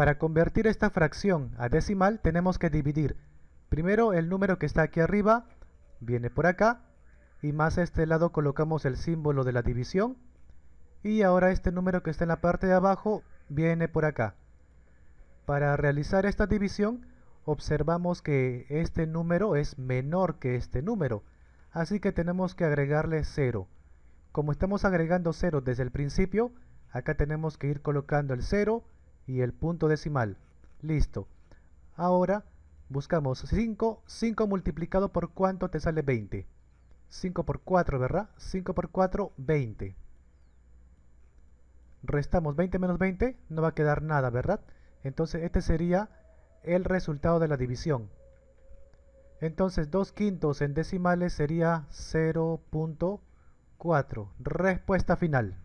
Para convertir esta fracción a decimal tenemos que dividir primero el número que está aquí arriba, viene por acá, y más a este lado colocamos el símbolo de la división, y ahora este número que está en la parte de abajo viene por acá. Para realizar esta división observamos que este número es menor que este número, así que tenemos que agregarle cero. Como estamos agregando 0 desde el principio, acá tenemos que ir colocando el 0 y el punto decimal. Listo. Ahora buscamos 5. 5 multiplicado por cuánto te sale 20. 5 por 4, ¿verdad? 5 por 4, 20. Restamos 20 menos 20, no va a quedar nada, ¿verdad? Entonces este sería el resultado de la división. Entonces 2 quintos en decimales sería 0.4. Respuesta final.